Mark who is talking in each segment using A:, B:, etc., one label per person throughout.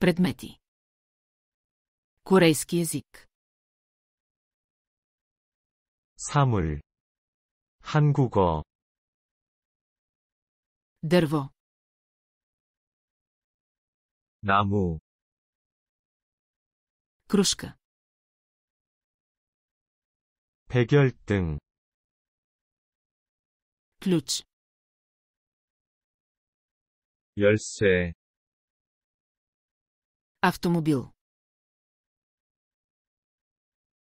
A: Предмети. Корейски език. 사물. 한국어. дърво. 나무. кружка. 백열등. ключ. 열쇠. Автомобил.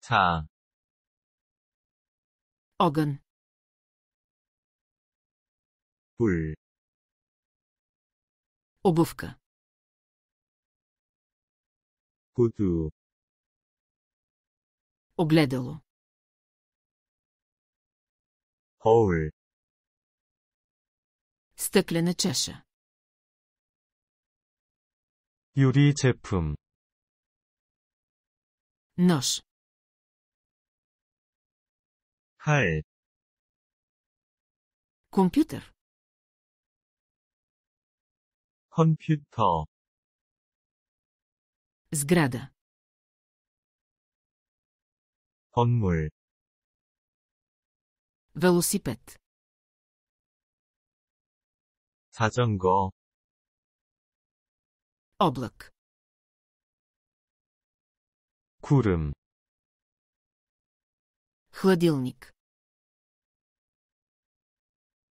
A: Та. огън. 불. обувка. Куту. огледало. 거울. стъклена чаша. 유리 제품 Nos. 할 Computer. 컴퓨터 Zgrada. 건물 Velociped. 자전거 облак. Куръм. Хладилник.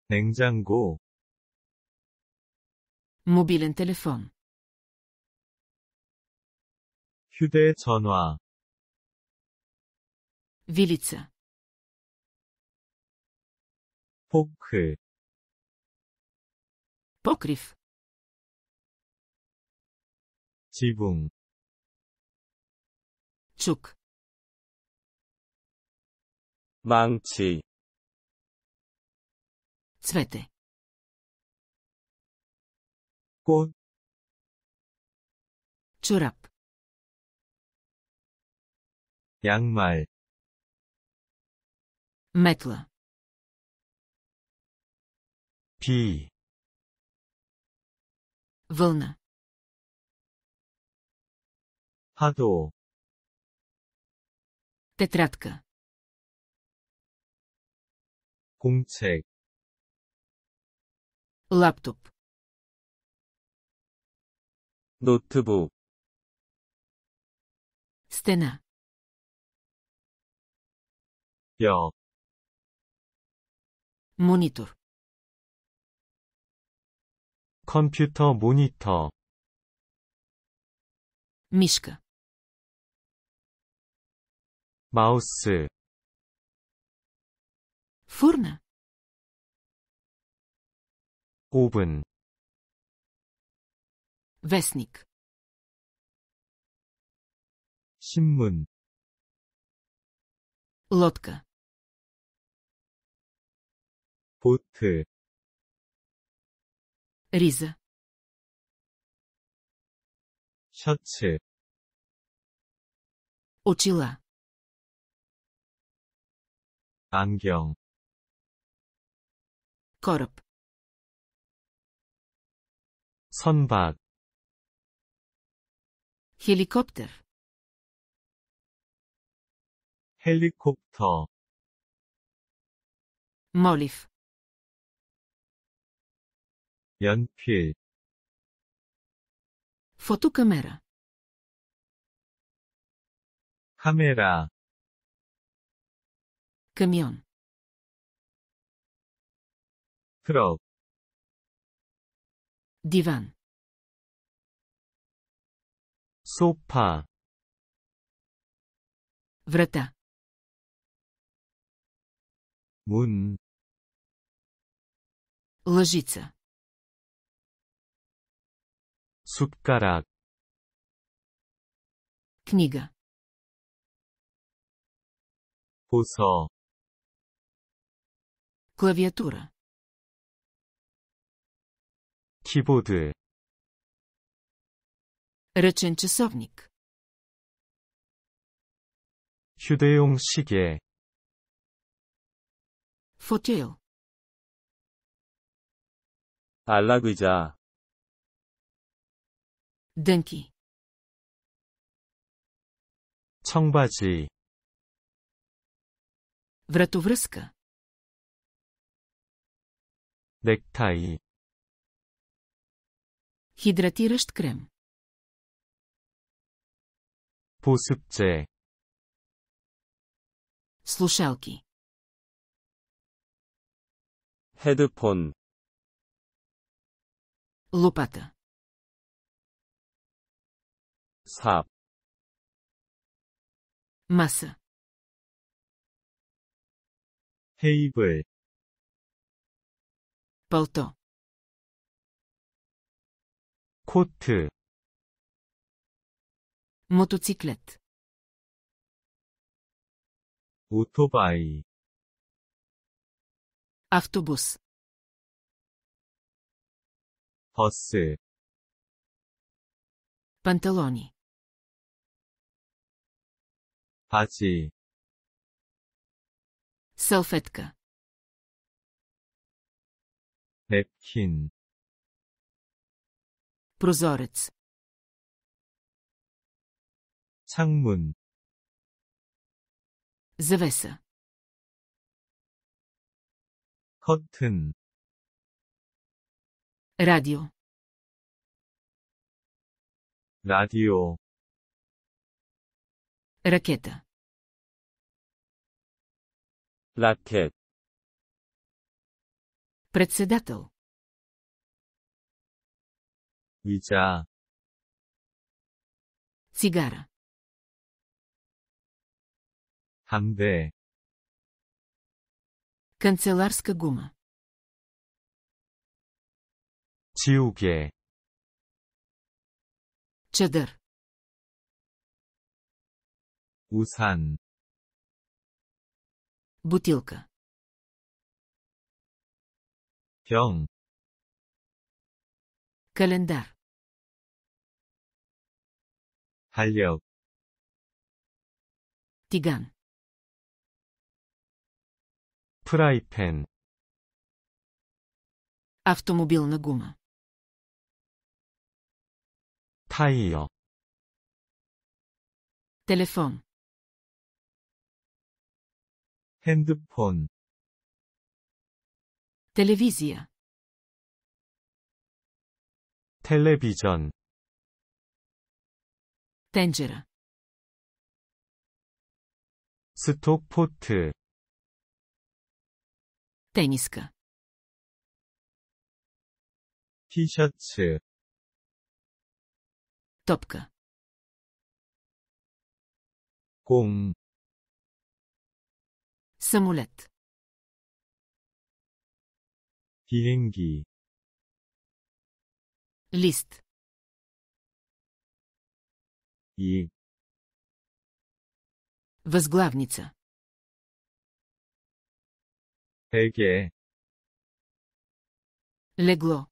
A: 냉장고. Мобилен телефон. 휴대전화. Вилица. 포크. покрив. 지붕 죽 망치 цвете 꽃 чорап 양말 метла 비 вълна 파도 тетрадка 공책 лаптоп 노트북 стена 벽 모니터 컴퓨터 모니터 미시카 마우스 Furna 오븐 Вестник 신문 Лодка 보트 Риза 셔츠 Очила 안경 кораб 선박 хеликоптер 헬리콥터 молив 연필 фотокамера 카메라 금연 트럭 디반 소파 врата 문 лъжица 숟가락 книга 보석 Klawiatura. 키보드 Ręczny czasownik. 휴대용 시계 Fotel. 안락의자 Dęki. 청바지 Wratowryska. Нектай. Хидратиращ крем. 보습제. Слушалки. 헤드폰. Лопата. 삽. маса. 테이블 Пълто. 코트 мотоциклет 오토바이 автобус 버스 панталони 바지 салфетка 냅킨 прозорец 창문 завеса 커튼 라디오 라디오 라켓 라켓 Председател. Вица. Цигара. Хамде. Канцеларска гума. Чиуке. Чадър. Усан. Бутилка. 병 kalendarz 력 t i 프라이팬 а в т о м о б и л н а гума 타이어 телефон 핸드폰 Телевизия. 텔레비전 텐제라 스톡포트 테니스카 티셔츠 топка 공 самолет 비행기 лист и възглавница 베개 легло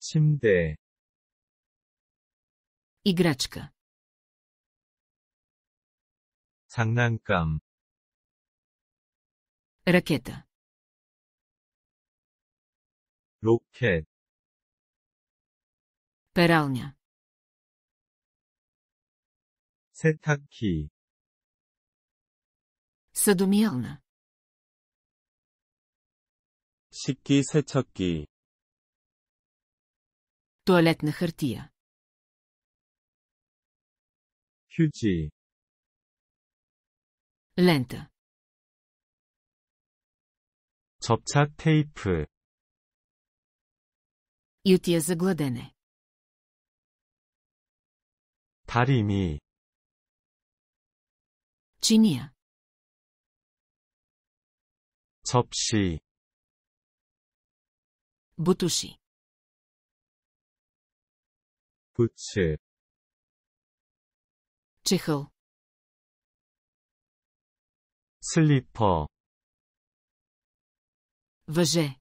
A: 침대 играчка 장난감 ракета 로켓 пералня 세탁기 съедомиелна 식기 세척기 туалетна хартия 휴지 лента 접착 테이프 и отия за гладене. 다리미 чиния 접시 бутуши 부채 чехъл 슬리퍼 въже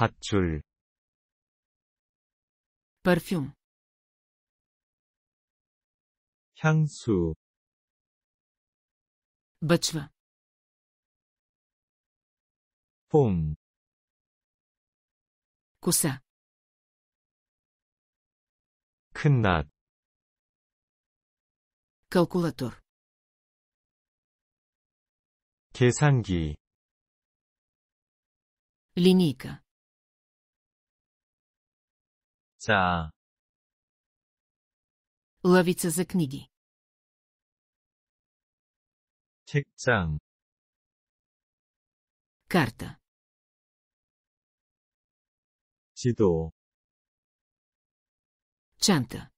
A: 밧줄 парфюм 향수 бъчва 폼 коса 큰낫 калкулатор 계산기 линейка ца. Лъвица за книги. 책장 карта 지도 чанта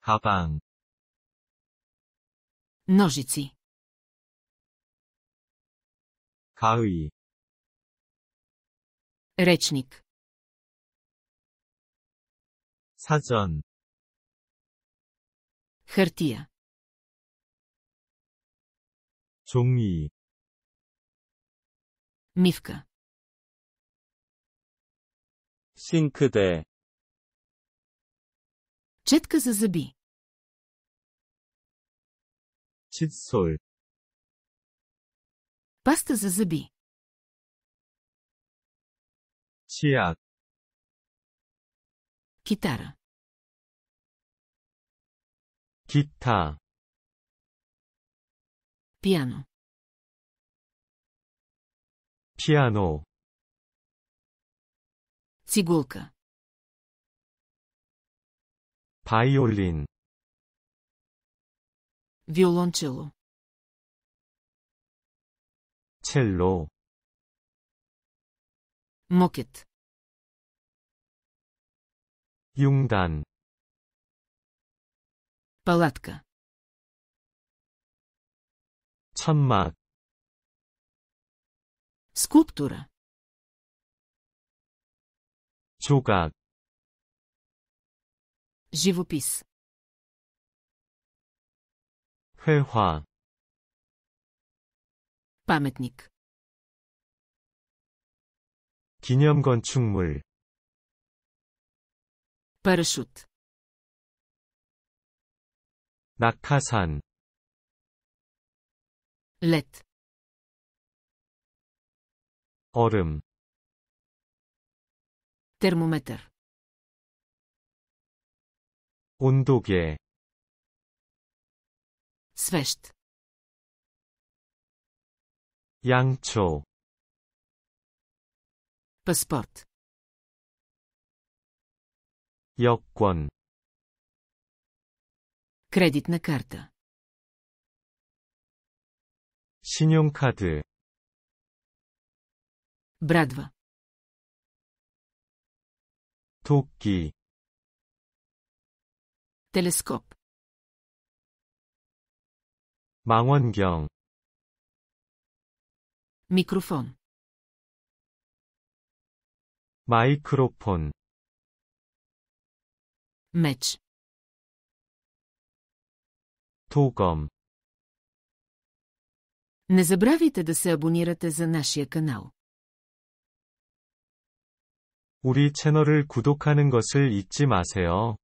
A: 가방 ножици 가의 речник 사전 хартия 종이 мивка 싱크대 четка за зъби 칫솔 паста за зъби 치약 기타라 기타 피아노 피아노 цигулка 바이올린 виолончело 첼로 모켓 Юнгдан. Палатка. 천막. Скульптура. 조각. Живопис. 회화. памятник. 기념 건축물. парашют 낙하산 лед 얼음 термометър 온도계 свещ 양초 паспорт 여권 кредитна карта 신용카드 брадва 도끼 телескоп 망원경 미크로폰 마이크로폰 Меч. Тулком. Не забравяйте да се абонирате за нашия канал. 우리 채널을 구독하는 것을 잊지 마세요.